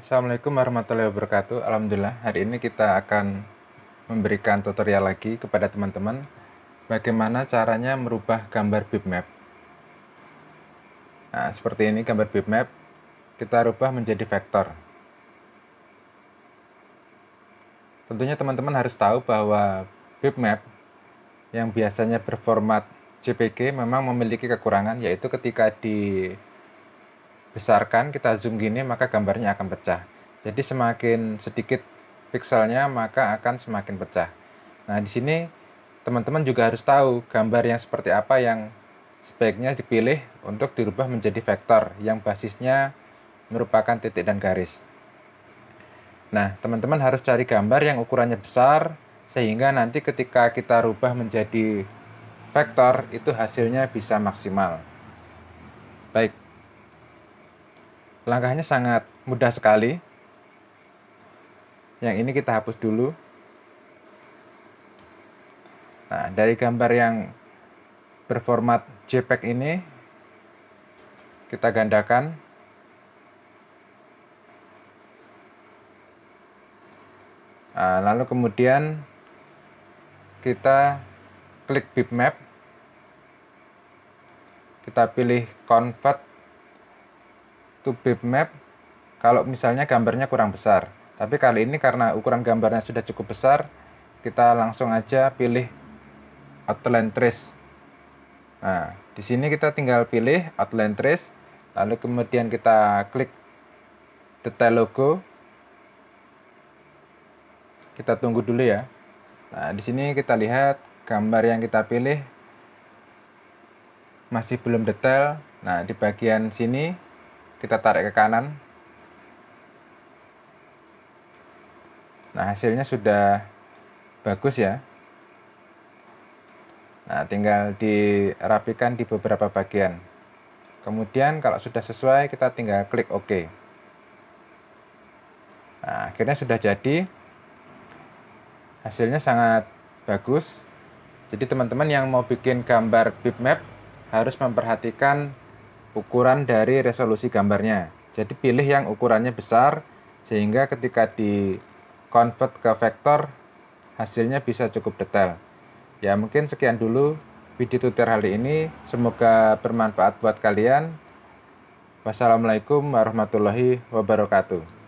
Assalamualaikum warahmatullahi wabarakatuh. Alhamdulillah, hari ini kita akan memberikan tutorial lagi kepada teman-teman bagaimana caranya merubah gambar bitmap. Nah, seperti ini gambar bitmap kita rubah menjadi vektor. Tentunya teman-teman harus tahu bahwa bitmap yang biasanya berformat JPG memang memiliki kekurangan yaitu ketika di besarkan, kita zoom gini, maka gambarnya akan pecah. Jadi semakin sedikit pixelnya maka akan semakin pecah. Nah, di sini teman-teman juga harus tahu gambar yang seperti apa yang sebaiknya dipilih untuk dirubah menjadi vektor yang basisnya merupakan titik dan garis. Nah, teman-teman harus cari gambar yang ukurannya besar sehingga nanti ketika kita rubah menjadi vektor itu hasilnya bisa maksimal. Baik, langkahnya sangat mudah sekali yang ini kita hapus dulu nah dari gambar yang berformat JPEG ini kita gandakan nah, lalu kemudian kita klik bitmap kita pilih convert to bitmap kalau misalnya gambarnya kurang besar. Tapi kali ini karena ukuran gambarnya sudah cukup besar, kita langsung aja pilih outline trace. Nah, di sini kita tinggal pilih outline trace, lalu kemudian kita klik detail logo. Kita tunggu dulu ya. Nah, di sini kita lihat gambar yang kita pilih masih belum detail. Nah, di bagian sini kita tarik ke kanan nah hasilnya sudah bagus ya nah tinggal dirapikan di beberapa bagian kemudian kalau sudah sesuai kita tinggal klik OK nah akhirnya sudah jadi hasilnya sangat bagus jadi teman-teman yang mau bikin gambar bitmap harus memperhatikan ukuran dari resolusi gambarnya. Jadi pilih yang ukurannya besar sehingga ketika di convert ke vektor hasilnya bisa cukup detail. Ya mungkin sekian dulu video tutorial kali ini. Semoga bermanfaat buat kalian. Wassalamualaikum warahmatullahi wabarakatuh.